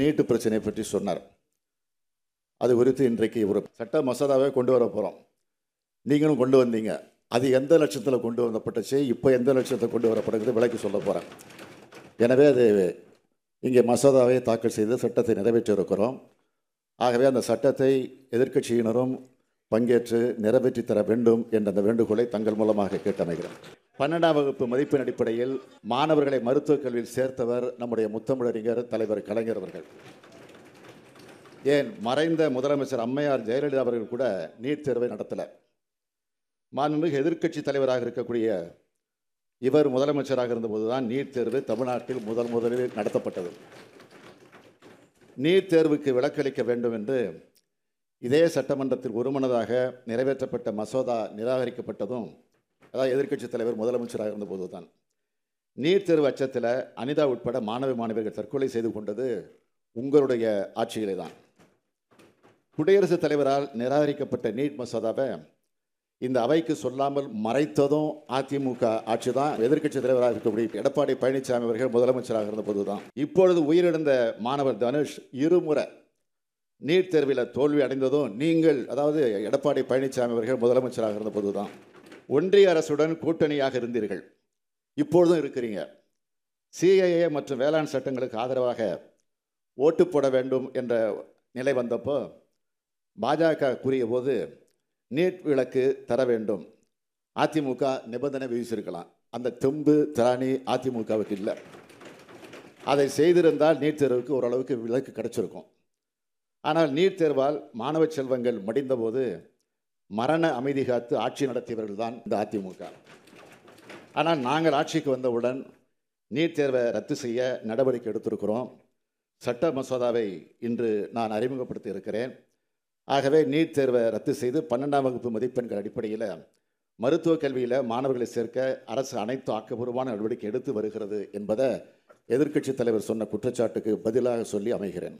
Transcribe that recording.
நீட்டு பிரச்சனை பற்றி சொன்னார் அது குறித்து இன்றைக்கு ஒரு சட்ட மசோதாவே கொண்டு வர போகிறோம் நீங்களும் கொண்டு வந்தீங்க அது எந்த லட்சத்தில் கொண்டு வந்தப்பட்டுச்சு இப்போ எந்த லட்சத்தில் கொண்டு வரப்படுகிறது விளக்கி சொல்ல போகிறேன் எனவே அது இங்கே மசோதாவை தாக்கல் செய்து சட்டத்தை நிறைவேற்றியிருக்கிறோம் ஆகவே அந்த சட்டத்தை எதிர்க்கட்சியினரும் பங்கேற்று நிறைவேற்றி தர வேண்டும் என்ற அந்த வேண்டுகோளை தங்கள் மூலமாக கேட்டமைகிறேன் பன்னெண்டாம் வகுப்பு மதிப்பின் அடிப்படையில் மாணவர்களை மருத்துவக் கல்வியில் சேர்த்தவர் நம்முடைய முத்தமிழறிஞர் தலைவர் கலைஞர் அவர்கள் ஏன் மறைந்த முதலமைச்சர் அம்மையார் ஜெயலலிதா அவர்கள் கூட நீட் தேர்வை நடத்தலை மாண்புமிகு எதிர்க்கட்சி தலைவராக இருக்கக்கூடிய இவர் முதலமைச்சராக இருந்தபோதுதான் நீட் தேர்வு தமிழ்நாட்டில் முதல் முதலில் நடத்தப்பட்டது நீட் தேர்வுக்கு விலக்களிக்க வேண்டும் என்று இதே சட்டமன்றத்தில் ஒருமனதாக நிறைவேற்றப்பட்ட மசோதா நிராகரிக்கப்பட்டதும் அதாவது எதிர்க்கட்சித் தலைவர் முதலமைச்சராக இருந்தபோது தான் நீட் தேர்வு அச்சத்தில் அனிதா உட்பட மாணவ மாணவிகள் தற்கொலை செய்து கொண்டது உங்களுடைய ஆட்சியிலே தான் குடியரசுத் தலைவரால் நிராகரிக்கப்பட்ட நீட் மசோதாவை இந்த அவைக்கு சொல்லாமல் மறைத்ததும் அதிமுக ஆட்சி தான் எதிர்க்கட்சித் தலைவராக இருக்கக்கூடிய எடப்பாடி பழனிசாமி அவர்கள் முதலமைச்சராக இருந்தபோது தான் இப்பொழுது உயிரிழந்த மாணவர் தனுஷ் இருமுறை நீட் தேர்வில் தோல்வி அடைந்ததும் நீங்கள் அதாவது எடப்பாடி பழனிசாமி அவர்கள் முதலமைச்சராக இருந்தபோது தான் ஒன்றிய அரசுடன் கூட்டணியாக இருந்தீர்கள் இப்பொழுதும் இருக்கிறீங்க சிஐஏ மற்றும் வேளாண் சட்டங்களுக்கு ஆதரவாக ஓட்டு போட வேண்டும் என்ற நிலை வந்தப்போ பாஜக கூறிய போது நீட் விளக்கு தர வேண்டும் அதிமுக நிபந்தனை விதிச்சிருக்கலாம் அந்த தெம்பு திராணி அதிமுகவுக்கு இல்லை அதை செய்திருந்தால் நீட் தேர்வுக்கு ஓரளவுக்கு விலக்கு கிடைச்சிருக்கும் ஆனால் நீட் தேர்வால் மாணவ செல்வங்கள் மடிந்தபோது மரண அமைதி காத்து ஆட்சி நடத்தியவர்கள் தான் இந்த அதிமுக ஆனால் நாங்கள் ஆட்சிக்கு வந்தவுடன் நீட் தேர்வை ரத்து செய்ய நடவடிக்கை எடுத்திருக்கிறோம் சட்ட மசோதாவை இன்று நான் அறிமுகப்படுத்தி இருக்கிறேன் ஆகவே நீட் தேர்வை ரத்து செய்து பன்னெண்டாம் வகுப்பு மதிப்பெண்கள் அடிப்படையில் மருத்துவ கல்வியில் மாணவர்களை சேர்க்க அரசு அனைத்து ஆக்கப்பூர்வமான நடவடிக்கை எடுத்து வருகிறது என்பதை எதிர்க்கட்சித் தலைவர் சொன்ன குற்றச்சாட்டுக்கு பதிலாக சொல்லி அமைகிறேன்